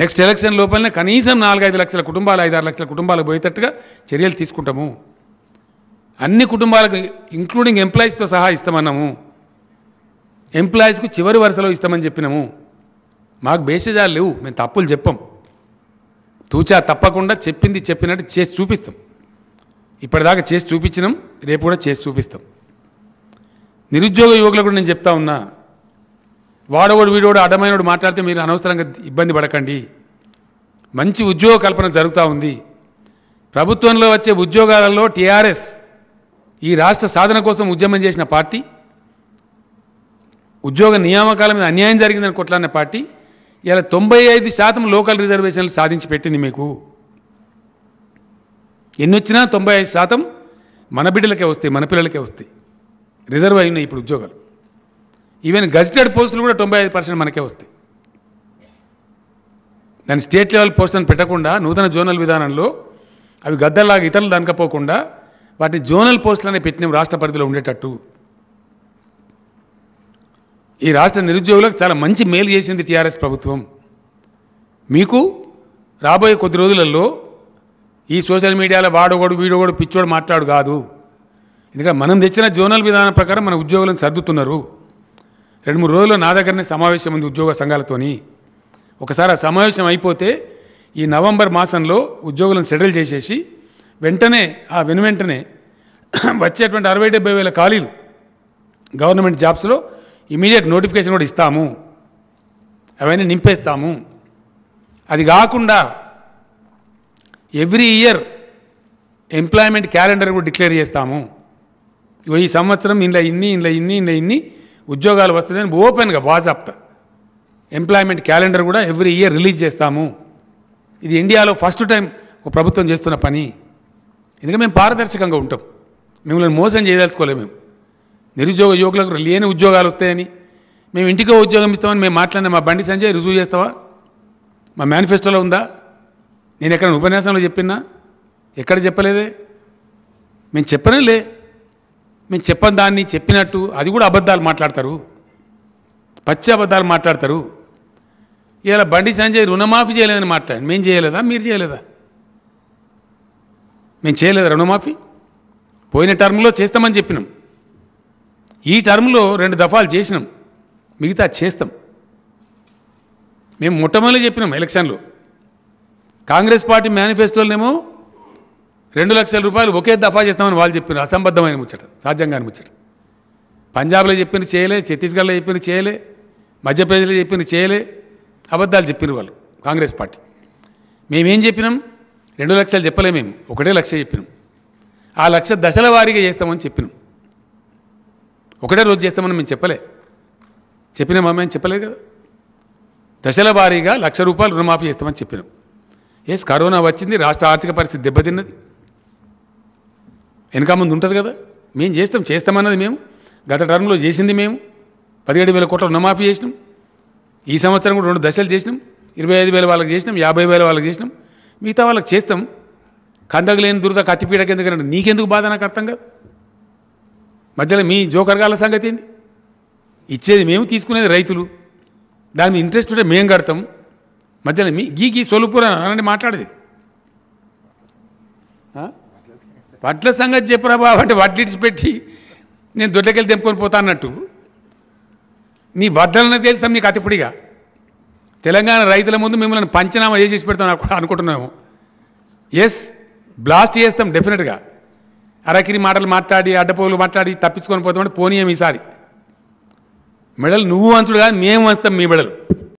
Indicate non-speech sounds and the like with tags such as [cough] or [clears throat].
next election లోపలనే కనీసం నాలుగైదు లక్షల కుటుంబాలు ఐదారు లక్షల కుటుంబాలకు పోయేటట్టుగా చర్యలు తీసుకుంటాము అన్ని కుటుంబాలకు ఇంక్లూడింగ్ ఎంప్లాయీస్తో సహా ఇస్తామన్నాము ఎంప్లాయీస్కు చివరి వరుసలో ఇస్తామని చెప్పినాము మాకు బేసిజాలు లేవు మేము తప్పులు చెప్పాం తూచా తప్పకుండా చెప్పింది చెప్పినట్టు చేసి చూపిస్తాం ఇప్పటిదాకా చేసి చూపించినాం రేపు కూడా చేసి చూపిస్తాం నిరుద్యోగ యువకులకు కూడా నేను చెప్తా ఉన్నా వాడవాడు వీడోడు అడ్డమైనడు మాట్లాడితే మీరు అనవసరంగా ఇబ్బంది పడకండి మంచి ఉద్యోగ కల్పన జరుగుతూ ఉంది ప్రభుత్వంలో వచ్చే ఉద్యోగాలలో టీఆర్ఎస్ ఈ రాష్ట్ర సాధన కోసం ఉద్యమం చేసిన పార్టీ ఉద్యోగ నియామకాల మీద అన్యాయం జరిగిందని కొట్లాడిన పార్టీ ఇలా తొంభై ఐదు శాతం లోకల్ రిజర్వేషన్లు సాధించి పెట్టింది మీకు ఎన్నొచ్చినా తొంభై ఐదు శాతం మన బిడ్డలకే వస్తాయి మన పిల్లలకే వస్తాయి రిజర్వ్ అయినాయి ఇప్పుడు ఉద్యోగాలు ఈవెన్ గజిటెడ్ పోస్టులు కూడా తొంభై ఐదు పర్సెంట్ మనకే వస్తాయి దాని స్టేట్ లెవెల్ పోస్టులను పెట్టకుండా నూతన జోనల్ విధానంలో అవి గద్దలాగా ఇతరులు దనకపోకుండా వాటిని జోనల్ పోస్టులనే పెట్టినాం రాష్ట్ర పరిధిలో ఉండేటట్టు ఈ రాష్ట్ర నిరుద్యోగులకు చాలా మంచి మేలు చేసింది టీఆర్ఎస్ ప్రభుత్వం మీకు రాబోయే కొద్ది రోజులలో ఈ సోషల్ మీడియాలో వాడోగోడు వీడోగోడు పిచ్చోడు మాట్లాడు కాదు ఎందుకంటే మనం తెచ్చిన జోనల్ విధానం ప్రకారం మన ఉద్యోగులను సర్దుతున్నారు రెండు మూడు రోజుల్లో నా దగ్గరనే సమావేశం ఉంది ఉద్యోగ సంఘాలతోని ఒకసారి ఆ సమావేశం అయిపోతే ఈ నవంబర్ మాసంలో ఉద్యోగులను సెటిల్ చేసేసి వెంటనే ఆ వెను వెంటనే [clears throat] వచ్చేటువంటి అరవై డెబ్బై వేల ఖాళీలు గవర్నమెంట్ జాబ్స్లో ఇమీడియట్ నోటిఫికేషన్ కూడా ఇస్తాము అవన్నీ నింపేస్తాము అది కాకుండా ఎవ్రీ ఇయర్ ఎంప్లాయ్మెంట్ క్యాలెండర్ కూడా డిక్లేర్ చేస్తాము ఈ సంవత్సరం ఇందులో ఇన్ని ఇందులో ఇన్ని ఇందులో ఇన్ని ఉద్యోగాలు వస్తుందని ఓపెన్గా వాజాప్తా ఎంప్లాయ్మెంట్ క్యాలెండర్ కూడా ఎవ్రీ ఇయర్ రిలీజ్ చేస్తాము ఇది ఇండియాలో ఫస్ట్ టైం ప్రభుత్వం చేస్తున్న పని ఎందుకంటే మేము పారదర్శకంగా ఉంటాం మిమ్మల్ని మోసం చేయదలుచుకోలేము మేము నిరుద్యోగ యువకులకు లేని ఉద్యోగాలు వస్తాయని మేము ఇంటికో ఉద్యోగం ఇస్తామని మేము మాట్లాడిన మా బండి సంజయ్ రుజువు చేస్తావా మా మేనిఫెస్టోలో ఉందా నేను ఎక్కడ ఉపన్యాసంలో చెప్పినా ఎక్కడ చెప్పలేదే మేము చెప్పనే లే మేము చెప్పని దాన్ని చెప్పినట్టు అది కూడా అబద్ధాలు మాట్లాడతారు పచ్చి అబద్ధాలు మాట్లాడతారు ఇలా బండి సంజయ్ రుణమాఫీ చేయలేదని మాట్లాడండి మేము చేయలేదా మీరు చేయలేదా మేము చేయలేదా రుణమాఫీ పోయిన టర్మ్లో చేస్తామని చెప్పినాం ఈ టర్మ్లో రెండు దఫాలు చేసినాం మిగతా చేస్తాం మేము మొట్టమొదటి చెప్పినాం ఎలక్షన్లో కాంగ్రెస్ పార్టీ మేనిఫెస్టోలనేమో రెండు లక్షల రూపాయలు ఒకే దఫా చేస్తామని వాళ్ళు చెప్పారు అసంబద్ధమైన ముచ్చట సాధ్యంగా ముచ్చట పంజాబ్లో చెప్పిన చేయలే ఛత్తీస్గఢ్లో చెప్పిన చేయలే మధ్యప్రదేశ్లో చెప్పిన చేయలే అబద్ధాలు చెప్పిన వాళ్ళు కాంగ్రెస్ పార్టీ మేమేం చెప్పినాం రెండు లక్షలు చెప్పలే మేము ఒకటే లక్ష చెప్పినాం ఆ లక్ష దశల వారీగా చేస్తామని చెప్పినాం ఒకటే రోజు చేస్తామని మేము చెప్పలే చెప్పిన మమ్మేం చెప్పలేదు కదా దశల వారీగా లక్ష రూపాయలు రుణమాఫీ చేస్తామని చెప్పినాం ఎస్ కరోనా వచ్చింది రాష్ట్ర ఆర్థిక పరిస్థితి దెబ్బతిన్నది వెనక ముందు ఉంటుంది కదా మేము చేస్తాం చేస్తామన్నది మేము గత టర్మ్లో చేసింది మేము పదిహేడు వేల కోట్ల రుణమాఫీ చేసినాం ఈ సంవత్సరం కూడా రెండు దశలు చేసినాం ఇరవై ఐదు వేల వాళ్ళకి చేసినాం యాభై వేల వాళ్ళకి చేసినాం మిగతా వాళ్ళకి చేస్తాం లేని దురద కత్తిపీడకి ఎందుకంటే నీకెందుకు బాధ నాకు అర్థం కాదు మధ్యలో మీ జోకర్గాల సంగతి ఏంటి ఇచ్చేది మేము తీసుకునేది రైతులు దాని మీద ఇంట్రెస్ట్ ఉంటే మేము కడతాం మధ్యలో మీ గీ గీ సొలుపురా అనండి మాట్లాడేది వడ్ల సంగతి చెప్పురా బాబు అంటే పెట్టి నేను దొడ్లకెళ్ళి తెంపుకొని పోతా అన్నట్టు నీ వడ్డలనే తెలుస్తాం నీకు అతిపుడిగా తెలంగాణ రైతుల ముందు మిమ్మల్ని పంచనామా చేసి పెడతాం అనుకుంటున్నాము ఎస్ బ్లాస్ట్ చేస్తాం డెఫినెట్గా అరకిరి మాటలు మాట్లాడి అడ్డపోగులు మాట్లాడి తప్పించుకొని పోతామంటే పోనీయం ఈసారి మెడలు నువ్వు అంచుడు కానీ మేము వంచుతాం మీ మెడలు